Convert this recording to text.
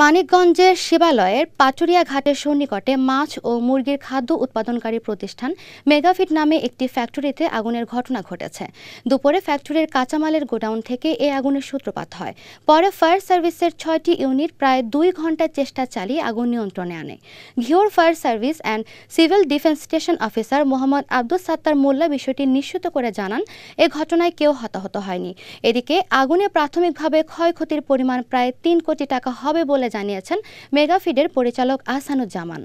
মানিকগঞ্জের শিবালয়ের পাচুরিয়া ঘাটের সন্নিকটে মাছ ও মুরগির খাদ্য উৎপাদনকারী প্রতিষ্ঠান মেগাফিট নামে একটি ফ্যাক্টরিতে আগুনের ঘটনা ঘটেছে দুপুরে ফ্যাক্টরির কাঁচামালের গোডাউন থেকে এ আগুনের সূত্রপাত হয় পরে ফায়ার সার্ভিসের ছয়টি ইউনিট প্রায় দুই ঘন্টা চেষ্টা চালিয়ে আগুন নিয়ন্ত্রণে আনে Ghior fire service and civil defence station officer Mohammad Abdul Sattar Molla বিষয়টি নিশ্চিত করে জানান এ ঘটনায় কেউ হতাহত হয়নি এদিকে আগুনে প্রাথমিকভাবে ক্ষয়ক্ষতির পরিমাণ প্রায় তিন কোটি টাকা হবে বলে জানিয়েছেন মেগাফিডের পরিচালক আহসানুজ্জামান